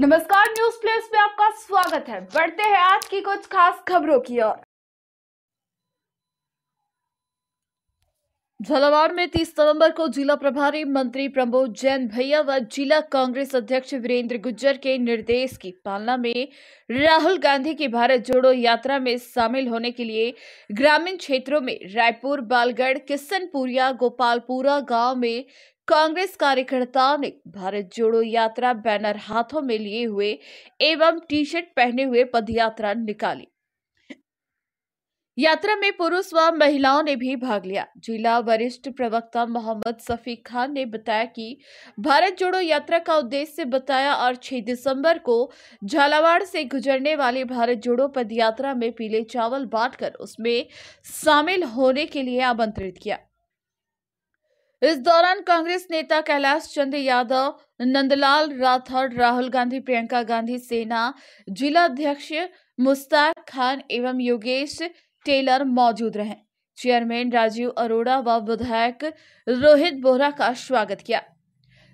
नमस्कार news place में आपका स्वागत है बढ़ते हैं आज की कुछ खास खबरों की ओर झालावाड़ में 30 नवंबर को जिला प्रभारी मंत्री प्रमोद जैन भैया व जिला कांग्रेस अध्यक्ष वीरेंद्र गुज्जर के निर्देश की पालना में राहुल गांधी की भारत जोड़ो यात्रा में शामिल होने के लिए ग्रामीण क्षेत्रों में रायपुर बालगढ़ किशनपुरिया गोपालपुरा गांव में कांग्रेस कार्यकर्ताओं ने भारत जोड़ो यात्रा बैनर हाथों में लिए हुए एवं टी शर्ट पहने हुए पदयात्रा निकाली यात्रा में पुरुष व महिलाओं ने भी भाग लिया जिला वरिष्ठ प्रवक्ता मोहम्मद सफी खान ने बताया कि भारत जोड़ो यात्रा का उद्देश्य बताया और 6 दिसंबर को झालावाड़ से गुजरने वाले भारत जोड़ो पद यात्रा में पीले चावल बांटकर उसमें शामिल होने के लिए आमंत्रित किया इस दौरान कांग्रेस नेता कैलाश चंद्र यादव नंदलाल राठौड़ राहुल गांधी प्रियंका गांधी सेना जिला अध्यक्ष मुस्ताक खान एवं योगेश टेलर मौजूद रहे चेयरमैन राजीव अरोड़ा व विधायक रोहित बोहरा का स्वागत किया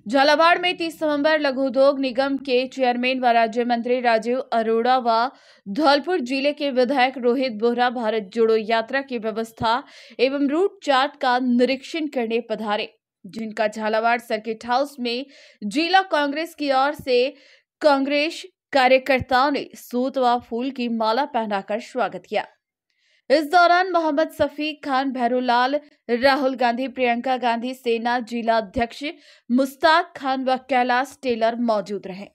झालावाड़ में 30 नवंबर लघु उद्योग निगम के चेयरमैन व राज्य मंत्री राजीव अरोड़ा व धौलपुर जिले के विधायक रोहित बोहरा भारत जोड़ो यात्रा की व्यवस्था एवं रूट चार्ट का निरीक्षण करने पधारे जिनका झालावाड़ सर्किट हाउस में जिला कांग्रेस की ओर से कांग्रेस कार्यकर्ताओं ने सूत व फूल की माला पहनाकर स्वागत किया इस दौरान मोहम्मद सफीक खान भैरूलाल राहुल गांधी प्रियंका गांधी सेना जिला अध्यक्ष मुस्ताक खान व कैलाश टेलर मौजूद रहे